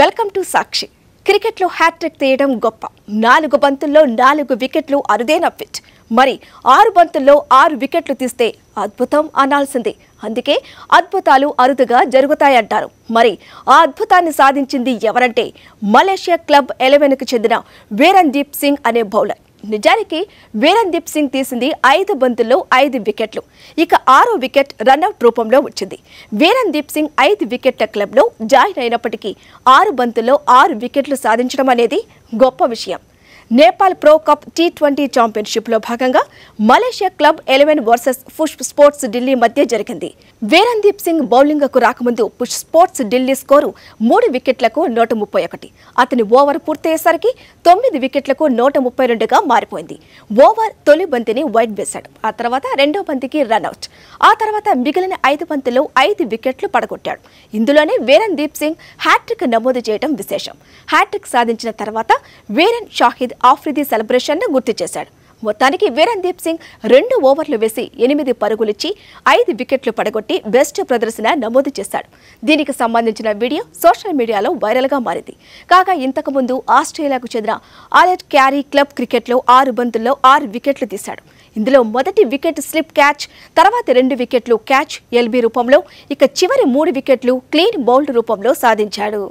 welcome to సాక్షి క్రికెట్లో hat trick తీయడం గొప్ప నాలుగు బంతుల్లో నాలుగు వికెట్లు అరుదైన ఫిట్ మరి ఆరు బంతుల్లో ఆరు వికెట్లు తీస్తే అద్భుతం అనాల్సిందే అందుకే అద్భుతాలు అరుదుగా జరుగుతాయంటారు మరి ఆ అద్భుతాన్ని సాధించింది ఎవరంటే మలేషియా క్లబ్ ఎలెవెన్కు చెందిన వీరన్దీప్ సింగ్ అనే బౌలర్ నిజానికి వీరందీప్ సింగ్ తీసింది ఐదు బంతుల్లో ఐదు వికెట్లు ఇక ఆరో వికెట్ రన్అట్ రూపంలో వచ్చింది వీరందీప్ సింగ్ ఐదు వికెట్ల క్లబ్లో జాయిన్ అయినప్పటికీ ఆరు బంతుల్లో ఆరు వికెట్లు సాధించడం అనేది గొప్ప విషయం Nepal pro cup T twenty లో భాగంగా Malaysia club eleven versus push sports Delhi మధ్య జరిగింది వేరందీప్ సింగ్ బౌలింగ్ కు రాకముందు పుష్ స్పోర్ట్స్ ఢిల్లీ స్కోరు మూడు వికెట్లకు నూట ముప్పై ఒకటి అతని ఓవర్ పూర్తయ్యేసరికి తొమ్మిది వికెట్లకు నూట ముప్పై రెండుగా మారిపోయింది ఓవర్ తొలి బంతిని వైట్ వేశాడు ఆ తర్వాత రెండో బంతికి రన్అట్ ఆ తర్వాత మిగిలిన ఐదు బంతిలో ఐదు వికెట్లు పడగొట్టాడు ఇందులోనే వీరందీప్ సింగ్ హ్యాట్రిక్ నమోదు చేయడం విశేషం హ్యాట్రిక్ సాధించిన తర్వాత వేరన్ షాహిద్ ఆఫ్రిది సెలబ్రేషన్ను గుర్తు చేశాడు మొత్తానికి వీరందీప్ సింగ్ రెండు ఓవర్లు వేసి ఎనిమిది పరుగులిచ్చి ఐదు వికెట్లు పడగొట్టి బెస్ట్ ప్రదర్శన నమోదు చేశాడు దీనికి సంబంధించిన వీడియో సోషల్ మీడియాలో వైరల్గా మారింది కాగా ఇంతకుముందు ఆస్ట్రేలియాకు చెందిన ఆలెట్ క్యారీ క్లబ్ క్రికెట్లో ఆరు బంతుల్లో ఆరు వికెట్లు తీశాడు ఇందులో మొదటి వికెట్ స్లిప్ క్యాచ్ తర్వాత రెండు వికెట్లు క్యాచ్ ఎల్బీ రూపంలో ఇక చివరి మూడు వికెట్లు క్లీన్ బౌల్డ్ రూపంలో సాధించాడు